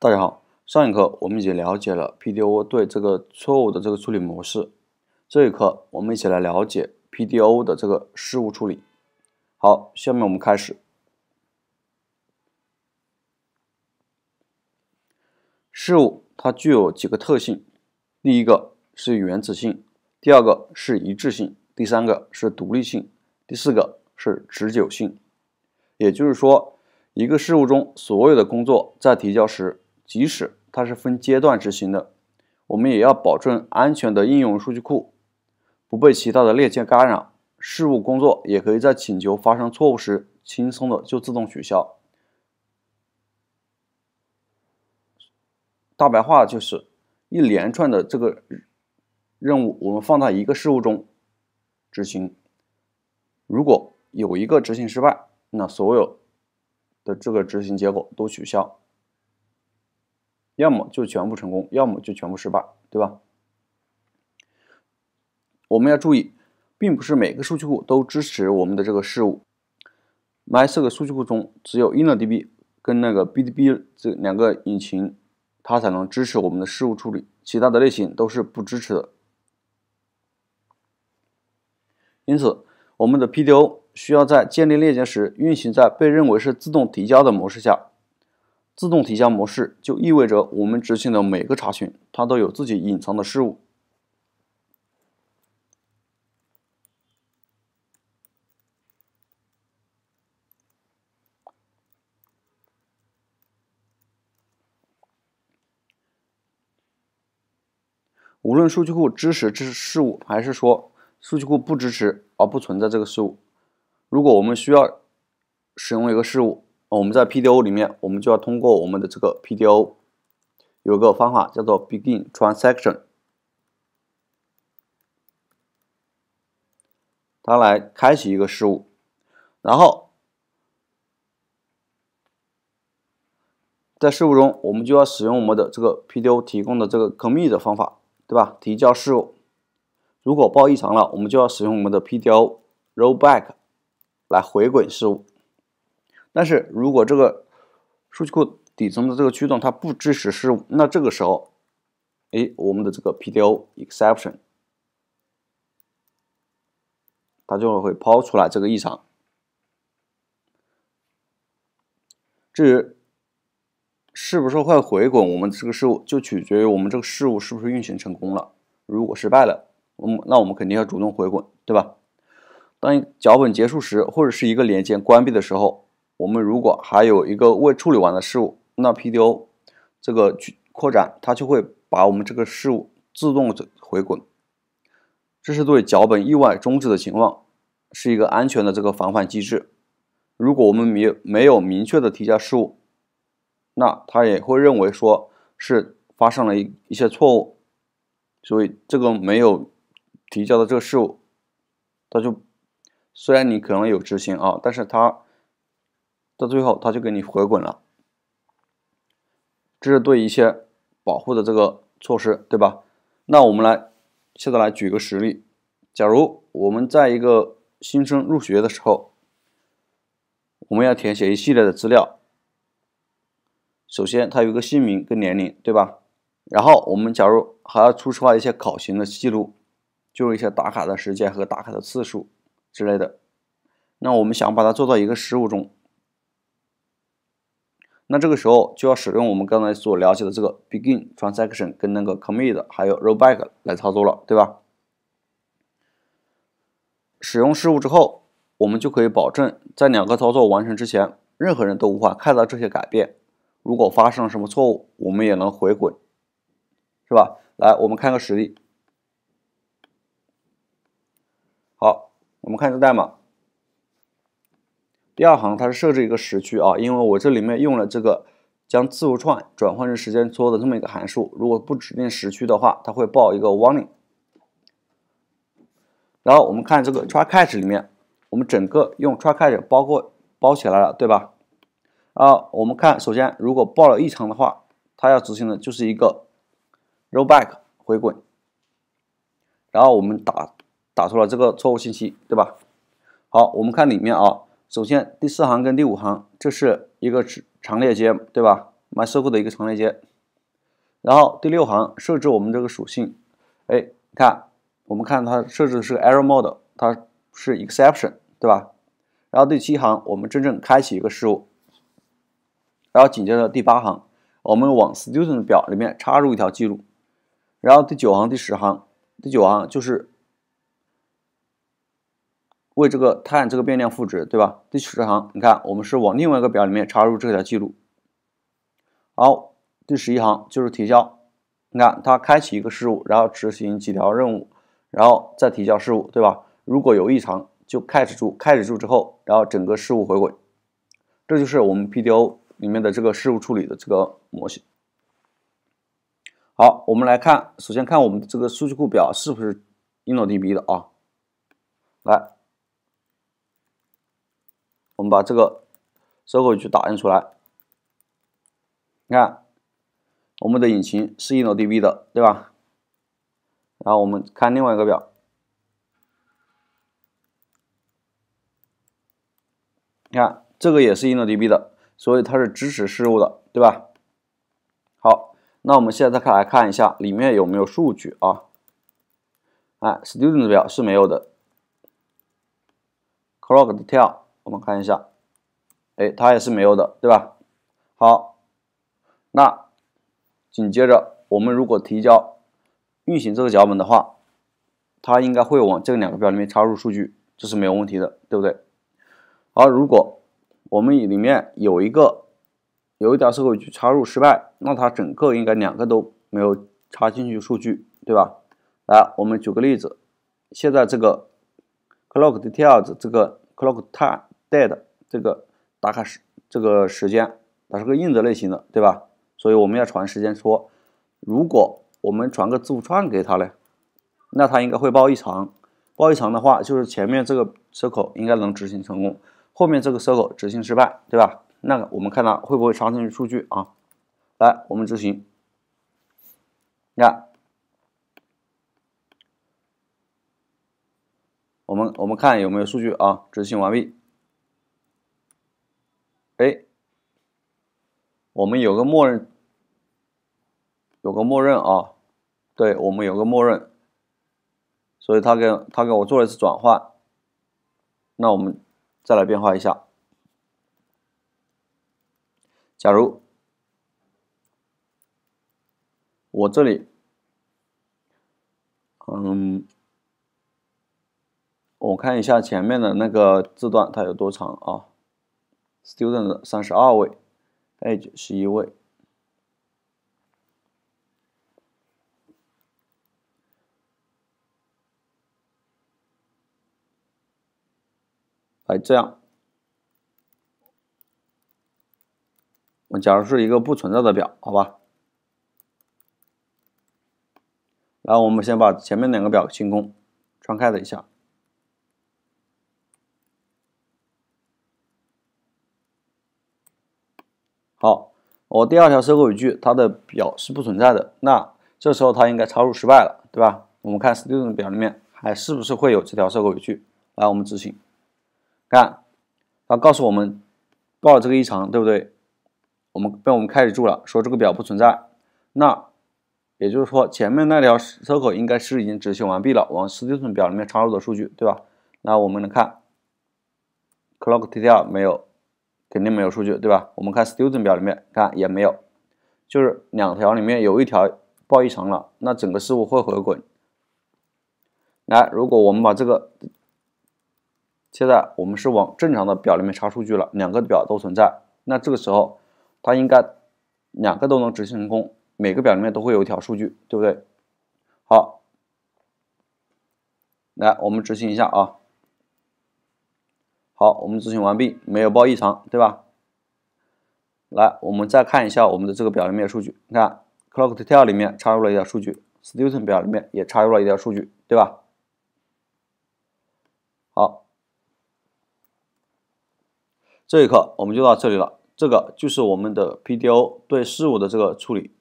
大家好，上一课我们已经了解了 PDO 对这个错误的这个处理模式，这一课我们一起来了解 PDO 的这个事务处理。好，下面我们开始。事务它具有几个特性，第一个是原子性，第二个是一致性，第三个是独立性，第四个是持久性。也就是说，一个事务中所有的工作在提交时。即使它是分阶段执行的，我们也要保证安全的应用数据库不被其他的链接干扰。事务工作也可以在请求发生错误时轻松的就自动取消。大白话就是一连串的这个任务，我们放在一个事务中执行。如果有一个执行失败，那所有的这个执行结果都取消。要么就全部成功，要么就全部失败，对吧？我们要注意，并不是每个数据库都支持我们的这个事务。MySQL 数据库中只有 InnoDB 跟那个 BDB 这两个引擎，它才能支持我们的事务处理，其他的类型都是不支持的。因此，我们的 PDO 需要在建立链接时运行在被认为是自动提交的模式下。自动提交模式就意味着我们执行的每个查询，它都有自己隐藏的事物。无论数据库支持这事物，还是说数据库不支持而不存在这个事物，如果我们需要使用一个事物，我们在 PDO 里面，我们就要通过我们的这个 PDO，有个方法叫做 begin transaction，它来开启一个事物，然后在事物中，我们就要使用我们的这个 PDO 提供的这个 commit 方法，对吧？提交事务。如果报异常了，我们就要使用我们的 PDO rollback 来回滚事物。但是如果这个数据库底层的这个驱动它不支持事务，那这个时候，哎，我们的这个 P D O exception，它就会抛出来这个异常。至于是不是会回滚，我们这个事物，就取决于我们这个事物是不是运行成功了。如果失败了，我们那我们肯定要主动回滚，对吧？当脚本结束时，或者是一个连接关闭的时候。我们如果还有一个未处理完的事务，那 PDO 这个去扩展，它就会把我们这个事务自动回滚。这是对脚本意外终止的情况，是一个安全的这个防范机制。如果我们没没有明确的提交事务，那它也会认为说是发生了一一些错误，所以这个没有提交的这个事务，它就虽然你可能有执行啊，但是它。到最后，他就给你回滚了，这是对一些保护的这个措施，对吧？那我们来现在来举个实例，假如我们在一个新生入学的时候，我们要填写一系列的资料。首先，他有一个姓名跟年龄，对吧？然后，我们假如还要初始化一些考勤的记录，就是一些打卡的时间和打卡的次数之类的。那我们想把它做到一个实物中。那这个时候就要使用我们刚才所了解的这个 begin transaction、跟那个 commit、还有 rollback 来操作了，对吧？使用事务之后，我们就可以保证在两个操作完成之前，任何人都无法看到这些改变。如果发生了什么错误，我们也能回滚，是吧？来，我们看个实例。好，我们看这代码。第二行它是设置一个时区啊，因为我这里面用了这个将字符串转换成时间戳的这么一个函数，如果不指定时区的话，它会报一个 warning。然后我们看这个 try catch 里面，我们整个用 try catch 包括包起来了，对吧？啊，我们看，首先如果报了异常的话，它要执行的就是一个 rollback 回滚。然后我们打打出了这个错误信息，对吧？好，我们看里面啊。首先，第四行跟第五行这是一个长链接，对吧？MySQL 的一个长链接。然后第六行设置我们这个属性，哎，看我们看它设置的是 error model，它是 exception，对吧？然后第七行我们真正开启一个事务，然后紧接着第八行我们往 student 表里面插入一条记录，然后第九行、第十行，第九行就是。为这个碳这个变量赋值，对吧？第十行，你看我们是往另外一个表里面插入这条记录。好，第十一行就是提交，你看它开启一个事务，然后执行几条任务，然后再提交事务，对吧？如果有异常，就 catch 住，catch 住之后，然后整个事务回归，这就是我们 PDO 里面的这个事务处理的这个模型。好，我们来看，首先看我们这个数据库表是不是 InnoDB 的啊？来。我们把这个语句打印出来，你看，我们的引擎是 InnoDB 的，对吧？然后我们看另外一个表，你看这个也是 InnoDB 的，所以它是支持事务的，对吧？好，那我们现在再来看一下里面有没有数据啊？哎，student 表是没有的，clock t a b l 我们看一下，哎，它也是没有的，对吧？好，那紧接着我们如果提交运行这个脚本的话，它应该会往这两个表里面插入数据，这是没有问题的，对不对？而如果我们里面有一个有一条数据插入失败，那它整个应该两个都没有插进去数据，对吧？来，我们举个例子，现在这个 clock details 这个 clock time。date 这个打卡时这个时间，它是个硬的类型的，对吧？所以我们要传时间。说，如果我们传个字符串给他嘞，那他应该会报异常。报异常的话，就是前面这个 r c l 应该能执行成功，后面这个 r c l 执行失败，对吧？那我们看它会不会查询数据啊？来，我们执行，你看，我们我们看有没有数据啊？执行完毕。哎，我们有个默认，有个默认啊，对我们有个默认，所以他给他给我做了一次转换。那我们再来变化一下。假如我这里，嗯，我看一下前面的那个字段它有多长啊。Student 三十二位，Age 十一位，哎，这样，我假如是一个不存在的表，好吧。来，我们先把前面两个表清空，穿开了一下。好，我第二条 SQL 语句，它的表是不存在的，那这时候它应该插入失败了，对吧？我们看 student 表里面还是不是会有这条 SQL 语句？来，我们执行，看，它告诉我们报了这个异常，对不对？我们被我们开始住了，说这个表不存在，那也就是说前面那条 SQL 应该是已经执行完毕了，往 student 表里面插入的数据，对吧？那我们来看 clock t t r 没有。肯定没有数据，对吧？我们看 student 表里面看也没有，就是两条里面有一条报异常了，那整个事务会回滚。来，如果我们把这个，现在我们是往正常的表里面插数据了，两个表都存在，那这个时候它应该两个都能执行成功，每个表里面都会有一条数据，对不对？好，来我们执行一下啊。好，我们执行完毕，没有报异常，对吧？来，我们再看一下我们的这个表里面数据，你看 clock detail 里面插入了一条数据，student 表里面也插入了一条数据，对吧？好，这一课我们就到这里了，这个就是我们的 PDO 对事物的这个处理。